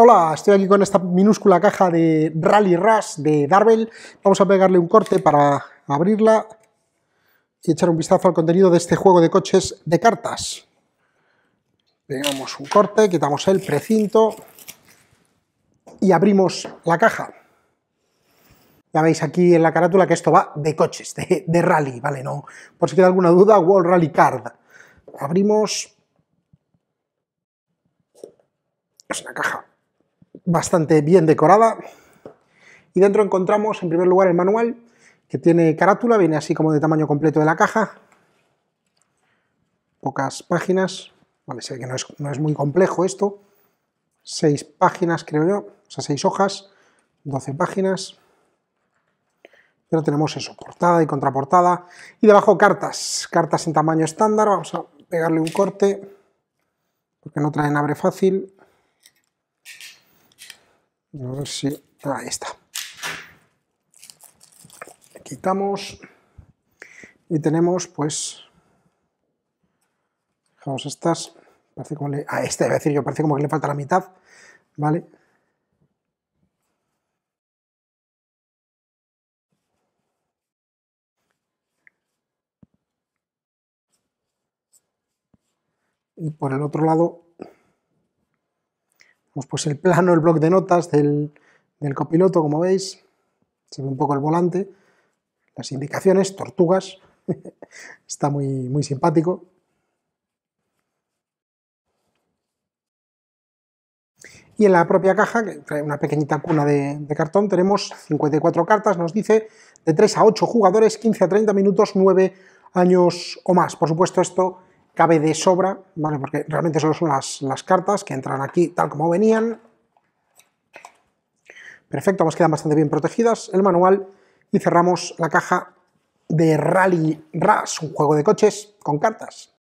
Hola, estoy aquí con esta minúscula caja de Rally Rush de Darvel. Vamos a pegarle un corte para abrirla y echar un vistazo al contenido de este juego de coches de cartas. Pegamos un corte, quitamos el precinto y abrimos la caja. Ya veis aquí en la carátula que esto va de coches, de, rally, ¿vale? No, por si queda alguna duda, World Rally Card. Abrimos... Es una caja bastante bien decorada. Y dentro encontramos, en primer lugar, el manual, que tiene carátula, viene así como de tamaño completo de la caja. Pocas páginas. Vale, sé que no es, muy complejo esto. Seis páginas, creo yo. O sea, seis hojas, 12 páginas. Pero tenemos eso, portada y contraportada. Y debajo cartas, cartas en tamaño estándar. Vamos a pegarle un corte, porque no traen abre fácil. A ver si... Ahí está. Quitamos y tenemos pues... Fijaos estas. Parece como le... A este debe decir yo, parece como que le falta la mitad. ¿Vale? y por el otro lado pues el plano, el bloc de notas del, copiloto, como veis. Se ve un poco el volante, las indicaciones, tortugas. Está muy, muy simpático. Y en la propia caja, que trae una pequeñita cuna de, de, cartón, tenemos 54 cartas, nos dice, de 3 a 8 jugadores, 15 a 30 minutos, 9 años o más. Por supuesto, esto cabe de sobra, porque realmente solo son las, cartas que entran aquí tal como venían. Perfecto, vamos, pues quedan bastante bien protegidas. El manual y cerramos la caja de Rally Ras, un juego de coches con cartas.